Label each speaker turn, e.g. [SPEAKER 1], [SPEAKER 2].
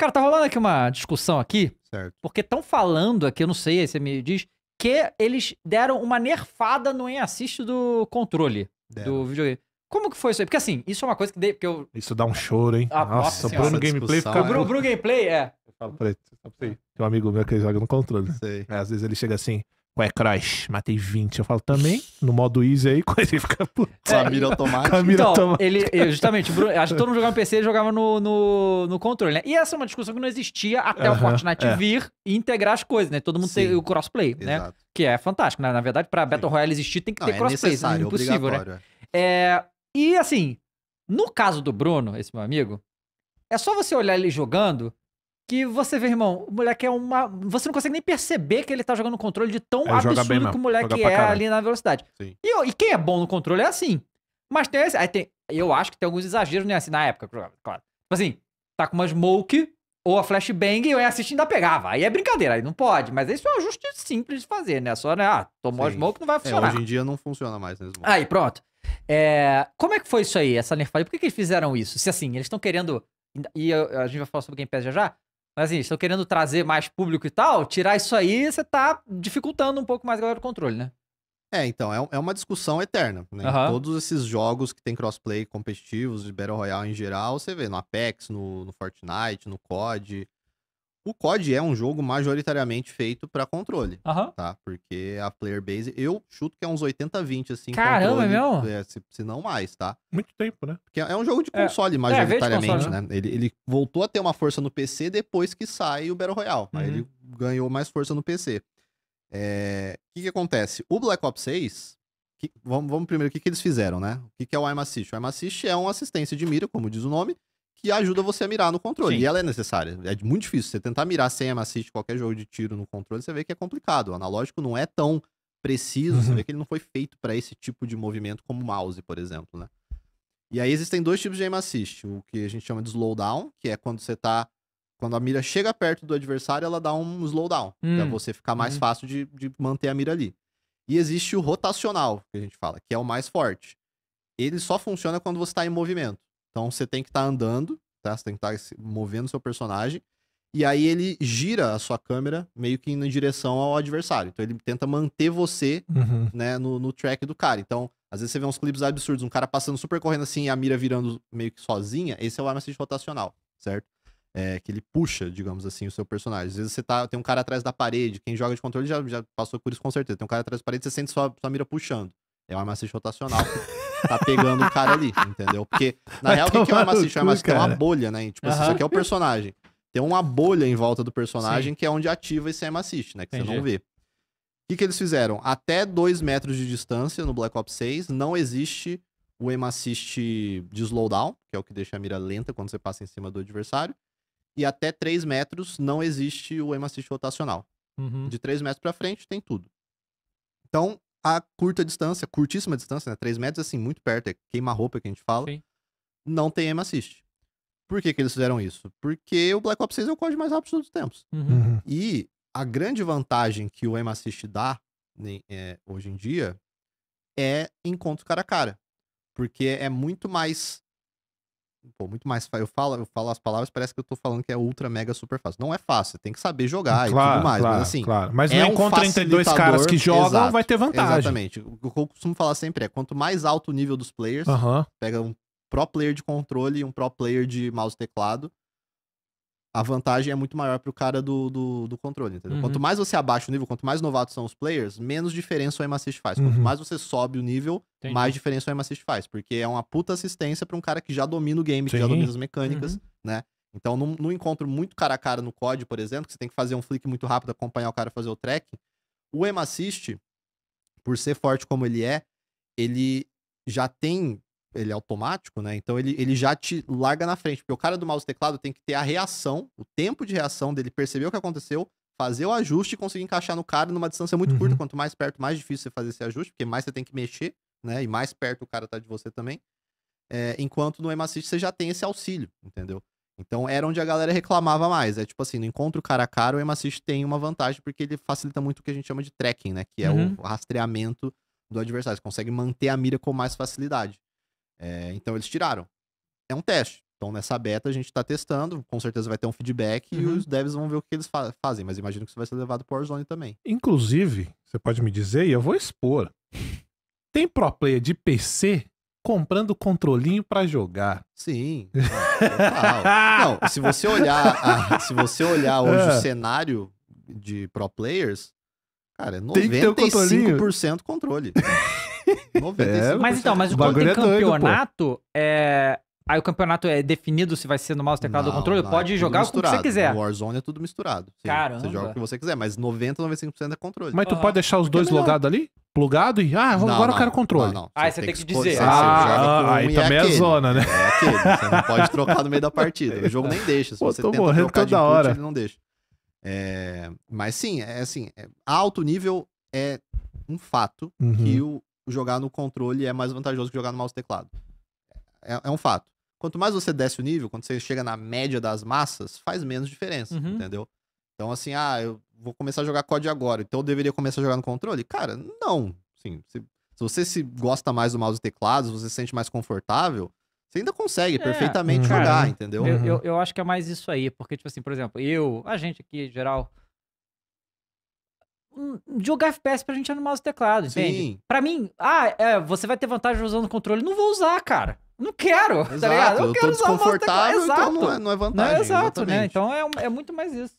[SPEAKER 1] Cara, tá rolando aqui uma discussão aqui, certo. porque estão falando aqui, eu não sei, aí você me diz, que eles deram uma nerfada no em assist do controle deram. do videogame. Como que foi isso aí? Porque assim, isso é uma coisa que, de, que eu...
[SPEAKER 2] Isso dá um choro, hein? Ah, nossa, o Bruno Gameplay fica... O Bruno, Bruno
[SPEAKER 1] Gameplay, é.
[SPEAKER 2] Eu falo pra ele, tem um amigo meu que joga no controle. Sei. Né, às vezes ele chega assim, é, Crash matei 20. Eu falo também, no modo easy aí, quase fica puto.
[SPEAKER 1] Com a mira automática. Com a mira então, automática. Ele, justamente, Bruno, acho que todo mundo jogava no PC e jogava no, no, no, controle, né? E essa é uma discussão que não existia até uh -huh, o Fortnite é. vir e integrar as coisas, né? Todo mundo Sim. tem o crossplay, né? Exato. né? Que é fantástico, né? Na verdade, pra Battle Royale existir tem que não, ter é crossplay, é impossível, né? É. é, e assim, no caso do Bruno, esse meu amigo, é só você olhar ele jogando que você vê, irmão, o moleque é uma. Você não consegue nem perceber que ele tá jogando controle de tão é, absurdo que o moleque é ali na velocidade. Sim. E, e quem é bom no controle é assim. Mas tem, aí tem. Eu acho que tem alguns exageros, né? Assim, na época, claro. Tipo assim, tá com uma smoke ou a flashbang e o assist ainda pegava. Aí é brincadeira, aí não pode. Mas isso é um ajuste simples de fazer, né? Só, né? Ah, tomou Sim. a smoke, não vai é, funcionar. É, hoje em
[SPEAKER 2] dia não funciona mais, né? Aí,
[SPEAKER 1] pronto. É, como é que foi isso aí, essa nerfada? Por que, que eles fizeram isso? Se assim, eles estão querendo. E a gente vai falar sobre o Game Pass já já. Mas assim, estão querendo trazer mais público e tal, tirar isso aí, você tá dificultando um pouco mais a galera do controle, né? É, então, é, é uma discussão eterna. Né? Uhum. Todos esses jogos que
[SPEAKER 2] tem crossplay competitivos, de Battle Royale em geral, você vê no Apex, no, no Fortnite, no COD, o COD é um jogo majoritariamente feito para controle, uhum. tá? Porque a player base, eu chuto que é uns 80-20, assim. Caramba, é controle, é, se, se, não mais, tá? Muito tempo, né? Porque é um jogo de é. console, é. majoritariamente, é, de console, né? né? Ele, ele, voltou a ter uma força no PC depois que sai o Battle Royale. Uhum. Aí ele uhum. ganhou mais força no PC. O é, que, que acontece? O Black Ops 6, que, vamos, vamos, primeiro, o que, que eles fizeram, né? O que, que é o aim assist? O aim assist é uma assistência de mira, como diz o nome, que ajuda você a mirar no controle. Sim. E ela é necessária. É muito difícil. Você tentar mirar sem M assist qualquer jogo de tiro no controle, você vê que é complicado. O analógico não é tão preciso, uhum. você vê que ele não foi feito para esse tipo de movimento como o mouse, por exemplo, né? E aí existem dois tipos de aim assist. O que a gente chama de slowdown, que é quando você tá... Quando a mira chega perto do adversário, ela dá um slowdown. Hum. Pra você ficar mais hum. fácil de, de manter a mira ali. E existe o rotacional, que a gente fala, que é o mais forte. Ele só funciona quando você está em movimento. Então você tem que estar tá andando, tá? Você tem que estar tá movendo seu personagem. E aí ele gira a sua câmera meio que indo em direção ao adversário. Então ele tenta manter você uhum. né, no, no, track do cara. Então, às vezes você vê uns clipes absurdos, um cara passando super correndo assim e a mira virando meio que sozinha. Esse é o arm rotacional, certo? É, que ele puxa, digamos assim, o seu personagem. Às vezes você tá, tem um cara atrás da parede, quem joga de controle já, já passou por isso com certeza. Tem um cara atrás da parede, você sente sua, sua mira puxando. É um armacista rotacional tá pegando o cara ali, entendeu? Porque, na Vai real, o que, é um armacista? Um é uma bolha, né? tipo, assim, isso aqui é o personagem. Tem uma bolha em volta do personagem Sim. que é onde ativa esse armacista, né? Que Entendi. você não vê. O que, que eles fizeram? Até 2 metros de distância no Black Ops 6 não existe o aim assist de slowdown, que é o que deixa a mira lenta quando você passa em cima do adversário. E até 3 metros não existe o aim assist rotacional. Uhum. De 3 metros para frente tem tudo. Então, a curta distância, curtíssima distância, né? 3 metros, assim, muito perto, é queima-roupa que a gente fala. Sim. Não tem aim assist. Por que, que eles fizeram isso? Porque o Black Ops 6 é o código mais rápido de todos os tempos. Uhum. Uhum. E a grande vantagem que o aim assist dá é, hoje em dia é encontro cara a cara. Porque é muito mais pô, muito mais eu falo, eu falo as palavras, parece que eu tô falando que é ultra mega super fácil. Não é fácil, tem que saber jogar claro, e tudo mais, claro, mas assim, claro. mas é não um contra entre dois caras que jogam, exato, vai ter vantagem. Exatamente. O que eu costumo falar sempre é, quanto mais alto o nível dos players, uh -huh. pega um pro player de controle e um pro player de mouse e teclado, a vantagem é muito maior pro cara do, do, do controle, entendeu? Uhum. Quanto mais você abaixa o nível, quanto mais novatos são os players, menos diferença o aim assist faz. Quanto uhum. mais você sobe o nível, Entendi. mais diferença o aim assist faz. Porque é uma puta assistência pra um cara que já domina o game, Sim. que já domina as mecânicas, uhum. né? Então, num, num, encontro muito cara a cara no COD, por exemplo, que você tem que fazer um flick muito rápido, acompanhar o cara fazer o track, o aim assist, por ser forte como ele é, ele já tem ele é automático, né? Então ele, ele já te larga na frente. Porque o cara do mouse teclado tem que ter a reação, o tempo de reação dele perceber o que aconteceu, fazer o ajuste e conseguir encaixar no cara numa distância muito uhum. curta. Quanto mais perto, mais difícil você fazer esse ajuste, porque mais você tem que mexer, né? E mais perto o cara tá de você também. É, enquanto no Emacite você já tem esse auxílio, entendeu? Então era onde a galera reclamava mais. É tipo assim, no encontro cara a cara, o Emacite tem uma vantagem porque ele facilita muito o que a gente chama de tracking, né? Que é uhum. o rastreamento do adversário. Você consegue manter a mira com mais facilidade. É, então eles tiraram. É um teste. Então nessa beta a gente está testando, com certeza vai ter um feedback uhum. e os devs vão ver o que eles fa fazem, mas imagino que isso vai ser levado para o Warzone também.
[SPEAKER 1] Inclusive, você
[SPEAKER 2] pode me dizer e eu vou expor. Tem pro player de PC comprando controlinho para jogar. Sim. Ah, Não, se você olhar, a, se você olhar hoje é. o cenário de pro players, cara, é 95% controle. 95%. É, mas então, mas o quando tem é campeonato,
[SPEAKER 1] é... aí o campeonato é definido se vai ser no mouse, teclado ou controle? Não, é pode jogar o que você quiser. No
[SPEAKER 2] Warzone é tudo misturado. Sim, Caramba. Você joga o que você quiser, mas 90, 95% é controle. Mas tu uhum. pode deixar os é dois logados ali? Plugado e, ah, agora não, não, eu quero controle. Não, não. Ah, aí você tem que, que dizer. Ah, um aí também é aquele, zona, né? É aquele. Você não pode trocar no meio da partida. O jogo nem deixa. Se Pô, você tô tenta morrendo trocar toda de input, hora. ele não deixa. É, mas sim, é assim, é, alto nível é um fato uhum. que o, jogar no controle é mais vantajoso que jogar no mouse e teclado. É, é, um fato. Quanto mais você desce o nível, quando você chega na média das massas, faz menos diferença, uhum. entendeu? Então, assim, ah, eu vou começar a jogar COD agora, então eu deveria começar a jogar no controle? Cara, não. Sim, se, se você se gosta mais do mouse e teclado, se você se sente mais confortável,
[SPEAKER 1] você ainda consegue é, perfeitamente cara, jogar, entendeu? Eu, eu, uhum. eu, acho que é mais isso aí, porque, tipo assim, por exemplo, eu, a gente aqui em geral, Hum, jogar FPS pra gente animar os teclados, Sim. entende? Pra mim, ah, é, você vai ter vantagem usando o controle. Não vou usar, cara. Não quero, tá exato, tá ligado? Eu, eu quero tô usar desconfortável, o mouse teclado. Exato. Então não é, não é vantagem. Não é exato, né? exatamente. né? Então é, é muito mais isso.